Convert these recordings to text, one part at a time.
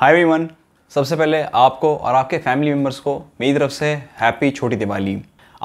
हाय one सबसे पहले आपको और आपके फैमिली मेम्बर्स को मेरी तरफ से हैप्पी छोटी दिवाली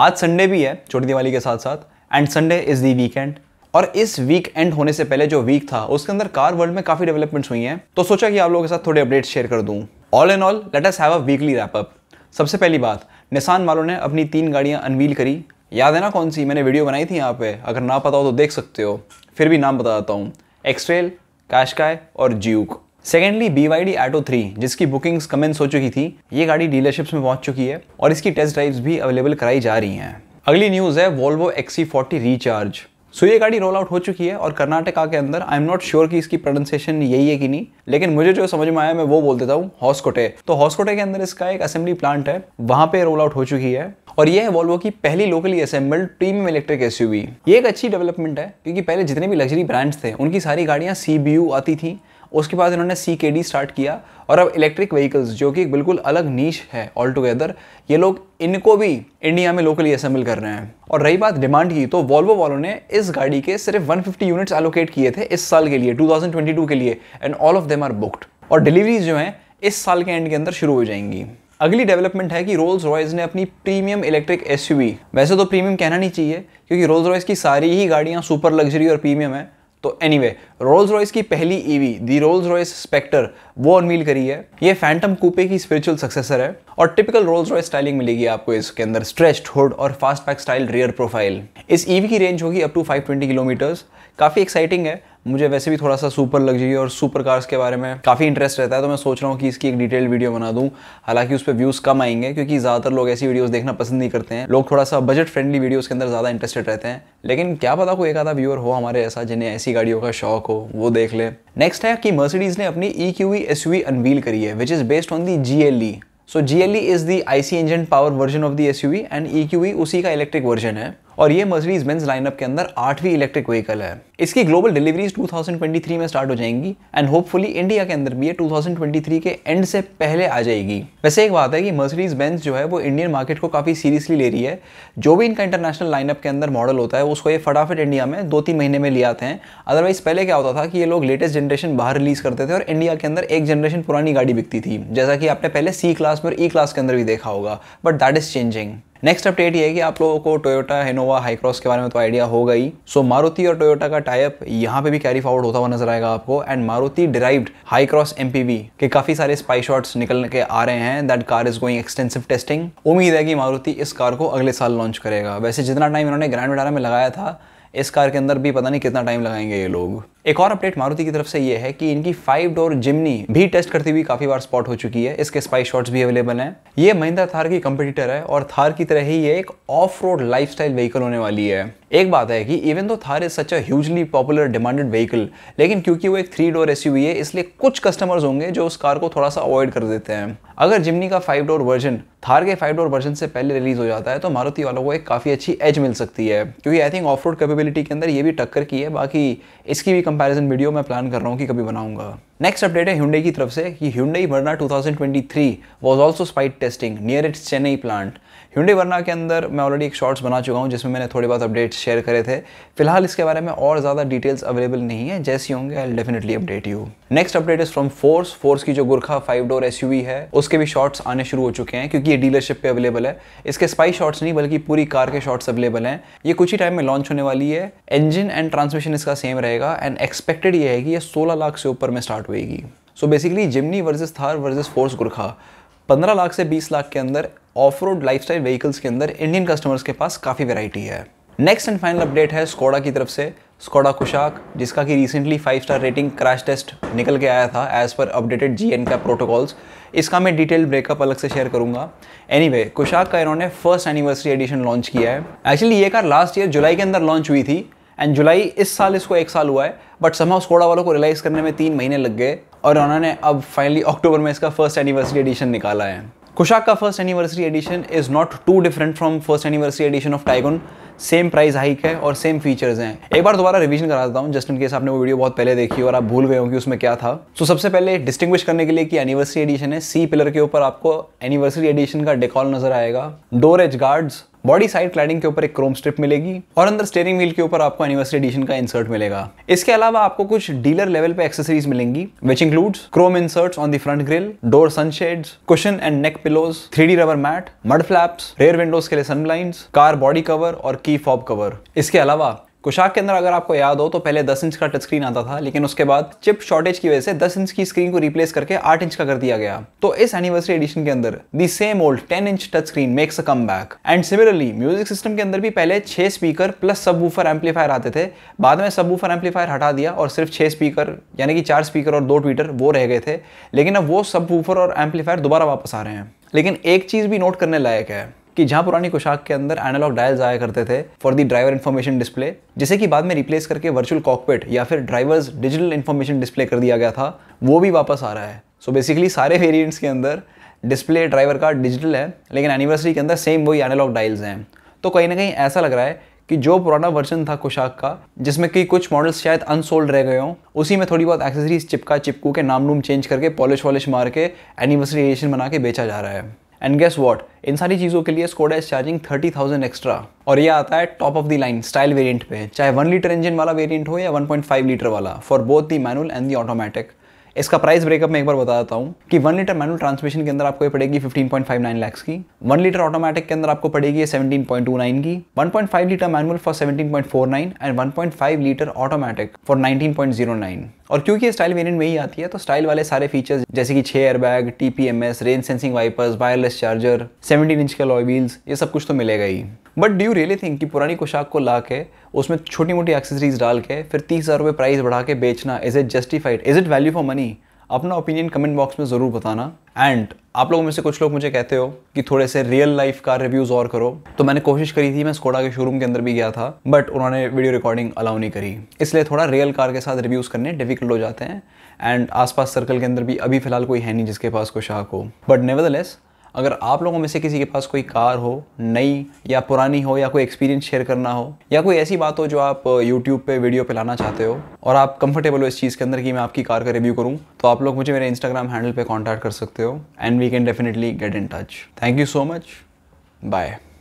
आज संडे भी है छोटी दिवाली के साथ साथ and Sunday is the weekend और इस वीक एंड होने से पहले जो वीक था उसके अंदर कार वर्ल्ड में काफ़ी डेवलपमेंट्स हुई हैं तो सोचा कि आप लोगों के साथ थोड़े अपडेट्स शेयर कर दूँ all and all let us have a weekly wrap up सबसे पहली बात निशान वालों ने अपनी तीन गाड़ियाँ अनवील करी याद है ना कौन सी मैंने वीडियो बनाई थी यहाँ पे अगर ना पता हो तो देख सकते हो फिर भी नाम बता देता हूँ एक्सट्रेल कैशकाय और Juke secondly B Y D Atto three जिसकी बुकिंग्स कमेंस हो चुकी थी ये गाड़ी डीलरशिप्स में पहुंच चुकी है और इसकी टेस्ट ड्राइव्स भी अवेलेबल कराई जा रही हैं अगली न्यूज़ है Volvo XC forty recharge so ये गाड़ी रोल आउट हो चुकी है और कर्नाटका के अंदर आई एम नॉट श्योर कि इसकी प्रोनाउंसिएशन यही है कि नहीं लेकिन मुझे जो समझ में आया मैं वो बोल देता हूँ हॉस्कोटे तो हॉस्कोटे के अंदर इसका एक असेंबली प्लांट है वहाँ पे रोल आउट हो चुकी है और ये है वॉल्वो की पहली लोकली असेंबल्ड प्रीमियम इलेक्ट्रिक एस ये एक अच्छी डेवलपमेंट है क्योंकि पहले जितने भी लग्जरी ब्रांड्स थे उनकी सारी गाड़ियाँ सी आती थी उसके बाद इन्होंने सी स्टार्ट किया और अब इलेक्ट्रिक व्हीकल्स जो कि बिल्कुल अलग नीच है ऑल टुगेदर ये लोग इनको भी इंडिया में लोकली असेंबल कर रहे हैं और रही बात डिमांड की तो वॉल्वो वालों ने इस गाड़ी के सिर्फ 150 यूनिट्स एलोकेट किए थे इस साल के लिए 2022 के लिए and all of them are booked और डिलीवरीज जो हैं इस साल के एंड के अंदर शुरू हो जाएंगी अगली डेवलपमेंट है कि रोल्स रॉयस ने अपनी प्रीमियम इलेक्ट्रिक एसयूवी वैसे तो प्रीमियम कहना नहीं चाहिए क्योंकि रोल्स रॉयस की सारी ही गाड़ियाँ सुपर लग्जरी और प्रीमियम है तो वे रोल्स रॉयस की पहली EV the Rolls Royce Spectre वो अनमील करी है ये फैंटम कूपे की स्पिरिचुअल सक्सेसर है और टिपिकल रोल्स रॉयस स्टाइलिंग मिलेगी आपको इसके अंदर स्ट्रेच्ड हुड और fastback style rear profile इस ईवी e की रेंज होगी अप टू 520 किलोमीटर्स काफ़ी एक्साइटिंग है मुझे वैसे भी थोड़ा सा सुपर लग्जरी और सुपर कार्स के बारे में काफ़ी इंटरेस्ट रहता है तो मैं सोच रहा हूँ कि इसकी एक डिटेल वीडियो बना दूँ हालांकि उस पर व्यूज़ कम आएंगे क्योंकि ज़्यादातर लोग ऐसी वीडियोज़ देखना पसंद नहीं करते हैं लोग थोड़ा सा बजट फ्रेंडली वीडियोज़ के अंदर ज़्यादा इंटरेस्टेड रहते हैं लेकिन क्या पता कोई एक आधा व्यूअर हो हमारे ऐसा जिन्हें ऐसी गाड़ियों का शौक हो वो देख ले नेक्स्ट है कि मर्सिडीज़ ने अपनी ई क्यू यू अनवील करी है which is based on the G L E so G L E is the I C engine power version of the S U V and E Q E उसी का electric version है और ये Mercedes Benz lineup के अंदर आठवीं electric vehicle है इसकी ग्लोबल डिलीवरीज 2023 में स्टार्ट हो जाएंगी एंड होपफुली इंडिया के अंदर भी ये 2023 के एंड से पहले आ जाएगी वैसे एक बात है कि मर्सिडीज बेंज जो है वो इंडियन मार्केट को काफ़ी सीरियसली ले रही है जो भी इनका इंटरनेशनल लाइनअप के अंदर मॉडल होता है उसको ये फटाफट इंडिया में दो तीन महीने में ले आते हैं अदरवाइज पहले क्या होता था कि ये लोग लेटेस्ट जनरेशन बाहर रिलीज करते थे और इंडिया के अंदर एक जनरेशन पुरानी गाड़ी बिकती थी जैसा कि आपने पहले सी क्लास में और ई e क्लास के अंदर भी देखा होगा but that is changing next update ये है कि आप लोगों को टोयोटा हेनोवा हाईक्रॉस के बारे में तो आइडिया हो गई सो so, मारुति और टोयोटा का टाइप यहाँ पे भी कैरी फॉरवर्ड होता हुआ नजर आएगा आपको एंड मारुति डिराइव्ड हाईक्रॉस एम के काफी सारे स्पाई शॉट्स निकलने के आ रहे हैं that car is going extensive testing उम्मीद है कि मारुति इस कार को अगले साल लॉन्च करेगा वैसे जितना टाइम इन्होंने ग्रैंड विडारा में लगाया था इस कार के अंदर भी पता नहीं कितना टाइम लगाएंगे ये लोग एक और अपडेट मारुति की तरफ से ये है कि इनकी फाइव डोर जिमनी भी टेस्ट करती हुई काफी बार स्पॉट हो चुकी है इसके स्पाई शॉट्स भी अवेलेबल हैं ये महिंद्रा थार की कंपटीटर है और थार की तरह ही ये एक ऑफ रोड लाइफ व्हीकल होने वाली है एक बात है कि इवन तो Thar is such hugely popular demanded vehicle लेकिन क्योंकि वो एक थ्री डोर एस है इसलिए कुछ कस्टमर्स होंगे जो उस कार को थोड़ा सा अवॉइड कर देते हैं अगर जिमनी का फाइव डोर वर्जन थार के फाइव डोर वर्जन से पहले रिलीज हो जाता है तो मारुति वालों को एक काफ़ी अच्छी एज मिल सकती है क्योंकि I think off road capability के अंदर ये भी टक्कर की है बाकी इसकी भी कंपैरिजन वीडियो मैं प्लान कर रहा हूँ कि कभी बनाऊंगा नेक्स्ट अपडेट है हिंडे की तरफ से कि Hyundai Verna 2023 was also spied testing near its Chennai plant Hyundai Verna के अंदर मैं ऑलरेडी एक शॉर्ट्स बना चुका हूँ जिसमें मैंने थोड़े बहुत अपडेट्स शेयर करे थे फिलहाल इसके बारे में और ज़्यादा डिटेल्स अवेलेबल नहीं है जैसी होंगे I definitely update you next update is from Force Force की जो गुरखा फाइव डोर एस है उसके भी शॉर्ट्स आने शुरू हो चुके हैं क्योंकि ये डीलरशिप पे अवेलेबल है इसके स्पाई शॉर्ट्स नहीं बल्कि पूरी कार के शॉर्ट्स अवेलेबल हैं ये कुछ ही टाइम में लॉन्च होने वाली है इंजन एंड ट्रांसमिशन इसका सेम रहेगा एंड एक्सपेक्टेड ये है कि ये सोलह लाख से ऊपर में स्टार्ट स्टार्ट होएगी so basically Jimny versus Thar versus Force Gurkha 15 lakh से 20 लाख के अंदर ऑफ रोड लाइफ व्हीकल्स के अंदर इंडियन कस्टमर्स के पास काफ़ी वेराइटी है नेक्स्ट एंड फाइनल अपडेट है स्कोडा की तरफ से स्कोडा कुशाक जिसका कि recently five star rating crash test निकल के आया था as per updated G N का प्रोटोकॉल्स इसका मैं डिटेल ब्रेकअप अलग से शेयर करूंगा एनी anyway, कुशाक का इन्होंने फर्स्ट एनिवर्सरी एडिशन लॉन्च किया है एक्चुअली ये कार लास्ट ईयर जुलाई के अंदर लॉन्च हुई थी एंड जुलाई इस साल इसको एक साल हुआ है बट समा स्कोडा वालों को रिलाइज़ करने में तीन महीने लग गए और उन्होंने अब फाइनली अक्टूबर में इसका फर्स्ट एनिवर्सरी एडिशन निकाला है कुशाक का first anniversary edition is not too different from first anniversary edition of Taigun same price hike है और सेम फीचर्स हैं एक बार दोबारा रिवीजन करा देता हूँ जस्ट इन केस आपने वो वीडियो बहुत पहले देखी और आप भूल गए हो कि उसमें क्या था तो so, सबसे पहले डिस्टिंग्विश करने के लिए कि एनिवर्सरी एडिशन है सी पिलर के ऊपर आपको एनिवर्सरी एडिशन का डेकॉल नजर आएगा door edge guards body side cladding के ऊपर एक क्रोम स्ट्रिप मिलेगी और अंदर स्टेयरिंग व्हील के ऊपर आपको एनिवर्सरी एडिशन का इंसर्ट मिलेगा इसके अलावा आपको कुछ डीलर लेवल पे एक्सेसरीज मिलेंगी which includes chrome inserts on the front grille door sunshades cushion and neck pillows three rubber mat mud flaps rear windows के लिए सनब्लाइंड कार बॉडी कवर और की फॉब कवर इसके अलावा कुशाक के अंदर अगर आपको याद हो तो पहले 10 इंच का टच स्क्रीन आता था लेकिन उसके बाद चिप शॉर्टेज की वजह से 10 इंच की स्क्रीन को रिप्लेस करके 8 इंच का कर दिया गया तो इस एनिवर्सरी एडिशन के अंदर the same old 10 inch touch screen makes a comeback and similarly music system के अंदर भी पहले छह speaker plus subwoofer amplifier आते थे बाद में सब वूफर एम्पलीफायर हटा दिया और सिर्फ छह स्पीकर यानी कि चार स्पीकर और दो ट्वीटर वो रह गए थे लेकिन अब वो सब वूफर और एम्पलीफायर दोबारा वापस आ रहे हैं लेकिन एक चीज़ भी नोट करने लायक है कि जहाँ पुरानी कोशाक के अंदर एनालॉग डायल्स आया करते थे for the driver information display जिसे कि बाद में रिप्लेस करके वर्चुअल कॉकपेट या फिर ड्राइवर्स डिजिटल इन्फॉर्मेशन डिस्प्ले कर दिया गया था वो भी वापस आ रहा है सो so बेसिकली सारे वेरियंट्स के अंदर डिस्प्ले ड्राइवर का डिजिटल है लेकिन एनिवर्सरी के अंदर सेम वही एनालॉग डायल्स हैं तो कहीं ना कहीं ऐसा लग रहा है कि जो पुराना वर्जन था कुशाक का जिसमें कि कुछ मॉडल्स शायद अनसोल्ड रह गए हों उसी में थोड़ी बहुत एक्सेसरीज चिपका चिपकू के नाम नूम चेंज करके पॉलिश वॉलिश मार के एनिवर्सरी एडिशन बना के बेचा जा रहा है एंड गेस वॉट इन सारी चीज़ों के लिए Skoda is charging thirty thousand extra और ये आता है top of the line style variant पे चाहे वन लीटर इंजन वाला वेरियंट हो या वन पॉइंट फाइव लीटर वाला for both the manual and the automatic इसका प्राइस ब्रेकअप मैं एक बार बता देता हूँ कि वन लीटर मैनुअल ट्रांसमिशन के अंदर आपको ये पड़ेगी 15.59 लाख की वन लीटर ऑटोमेटिक के अंदर आपको पड़ेगी 17.29 की 1.5 litre manual for 17.49 and 1.5 litre automatic for 19.09 और क्योंकि स्टाइल वेरियंट में ही आती है तो स्टाइल वाले सारे फीचर्स जैसे कि छह airbag TPMS rain sensing wipers wireless charger seventeen inch के लॉय व्हील्स ये सब कुछ तो मिलेगा ही but do you really think कि पुरानी पोशाक को ला के उसमें छोटी मोटी एक्सेसरीज डाल के फिर तीस हज़ार रुपये प्राइस बढ़ा के बेचना is it justified is it value for money अपना ओपिनियन कमेंट बॉक्स में ज़रूर बताना एंड आप लोगों में से कुछ लोग मुझे कहते हो कि थोड़े से रियल लाइफ का रिव्यूज़ और करो तो मैंने कोशिश करी थी मैं स्कोडा के शोरूम के अंदर भी गया था बट उन्होंने वीडियो रिकॉर्डिंग अलाउ नहीं करी इसलिए थोड़ा रियल कार के साथ रिव्यूज़ करने डिफिकल्ट हो जाते हैं एंड आसपास सर्कल के अंदर भी अभी फिलहाल कोई है नहीं जिसके पास कोई शाक हो बट नेवर अगर आप लोगों में से किसी के पास कोई कार हो नई या पुरानी हो या कोई एक्सपीरियंस शेयर करना हो या कोई ऐसी बात हो जो आप यूट्यूब uh, पे वीडियो पे लाना चाहते हो और आप कंफर्टेबल हो इस चीज़ के अंदर कि मैं आपकी कार का रिव्यू करूँ तो आप लोग मुझे मेरे इंस्टाग्राम हैंडल पर कॉन्टैक्ट कर सकते हो and we can definitely get in touch thank you so much bye